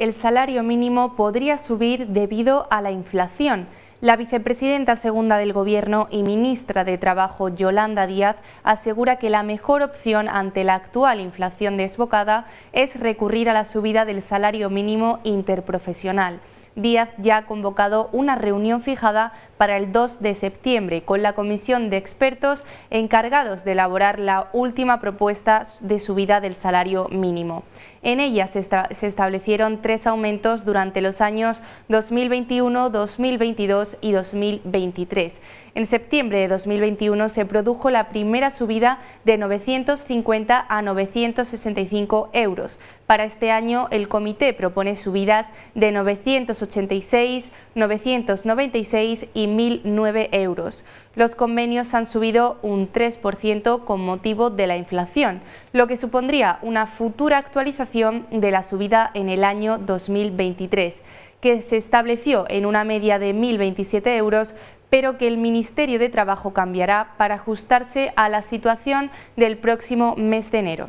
el salario mínimo podría subir debido a la inflación la vicepresidenta segunda del Gobierno y ministra de Trabajo, Yolanda Díaz, asegura que la mejor opción ante la actual inflación desbocada es recurrir a la subida del salario mínimo interprofesional. Díaz ya ha convocado una reunión fijada para el 2 de septiembre con la comisión de expertos encargados de elaborar la última propuesta de subida del salario mínimo. En ella se, establecieron tres aumentos durante los años 2021, 2022 y 2023. En septiembre de 2021 se produjo la primera subida de 950 a 965 euros. Para este año el comité propone subidas de 986, 996 y 1.009 euros. Los convenios han subido un 3% con motivo de la inflación, lo que supondría una futura actualización de la subida en el año 2023 que se estableció en una media de 1.027 euros, pero que el Ministerio de Trabajo cambiará para ajustarse a la situación del próximo mes de enero.